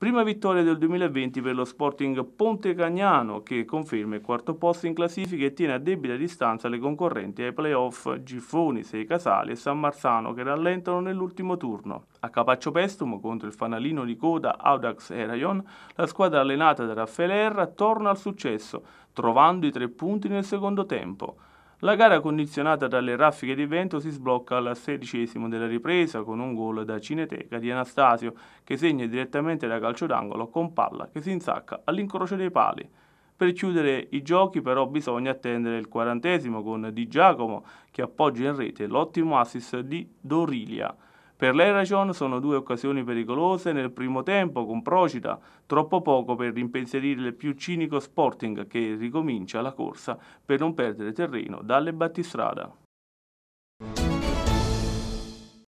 Prima vittoria del 2020 per lo Sporting Pontecagnano che conferma il quarto posto in classifica e tiene a debita distanza le concorrenti ai playoff Giffoni, Sei Casali e San Marzano che rallentano nell'ultimo turno. A Capaccio Pestum contro il fanalino di coda Audax Erayon la squadra allenata da Raffaele Erra torna al successo trovando i tre punti nel secondo tempo. La gara condizionata dalle raffiche di vento si sblocca al sedicesimo della ripresa con un gol da Cineteca di Anastasio che segna direttamente da calcio d'angolo con palla che si insacca all'incrocio dei pali. Per chiudere i giochi però bisogna attendere il quarantesimo con Di Giacomo che appoggia in rete l'ottimo assist di Dorilia. Per l'Eragion sono due occasioni pericolose nel primo tempo con Procita, troppo poco per rimpensierire il più cinico Sporting che ricomincia la corsa per non perdere terreno dalle battistrada.